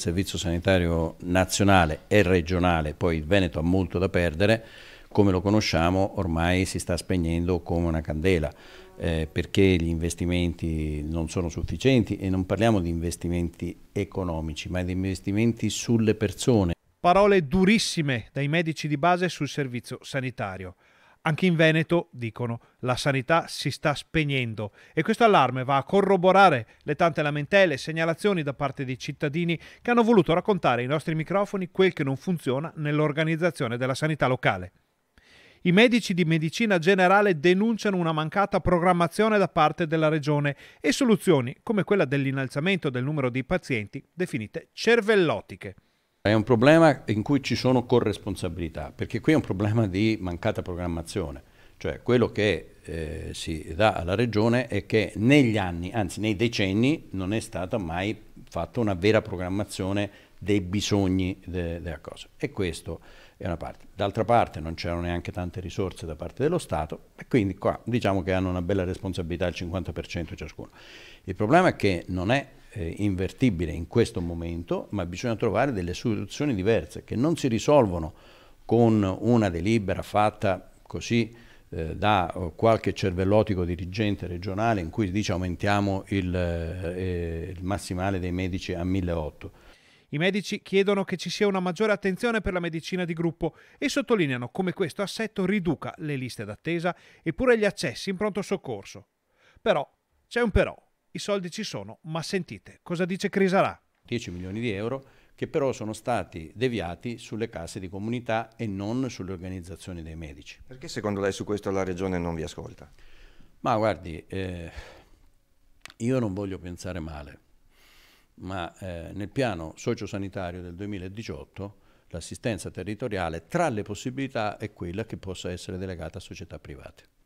Servizio Sanitario Nazionale e Regionale, poi il Veneto ha molto da perdere, come lo conosciamo ormai si sta spegnendo come una candela. Eh, perché gli investimenti non sono sufficienti e non parliamo di investimenti economici, ma di investimenti sulle persone. Parole durissime dai medici di base sul servizio sanitario. Anche in Veneto, dicono, la sanità si sta spegnendo e questo allarme va a corroborare le tante lamentele e segnalazioni da parte di cittadini che hanno voluto raccontare ai nostri microfoni quel che non funziona nell'organizzazione della sanità locale. I medici di medicina generale denunciano una mancata programmazione da parte della Regione e soluzioni come quella dell'innalzamento del numero di pazienti definite cervellotiche. È un problema in cui ci sono corresponsabilità, perché qui è un problema di mancata programmazione. Cioè quello che eh, si dà alla Regione è che negli anni, anzi nei decenni, non è stata mai fatta una vera programmazione dei bisogni de della cosa. E questo è una parte. D'altra parte non c'erano neanche tante risorse da parte dello Stato e quindi qua diciamo che hanno una bella responsabilità al 50% ciascuno. Il problema è che non è eh, invertibile in questo momento, ma bisogna trovare delle soluzioni diverse che non si risolvono con una delibera fatta così eh, da eh, qualche cervellotico dirigente regionale in cui dice aumentiamo il, eh, eh, il massimale dei medici a 1.800. I medici chiedono che ci sia una maggiore attenzione per la medicina di gruppo e sottolineano come questo assetto riduca le liste d'attesa e pure gli accessi in pronto soccorso. Però c'è un però i soldi ci sono, ma sentite cosa dice Crisarà. 10 milioni di euro che però sono stati deviati sulle casse di comunità e non sulle organizzazioni dei medici. Perché secondo lei su questo la Regione non vi ascolta? Ma guardi, eh, io non voglio pensare male, ma eh, nel piano sociosanitario del 2018 l'assistenza territoriale tra le possibilità è quella che possa essere delegata a società private.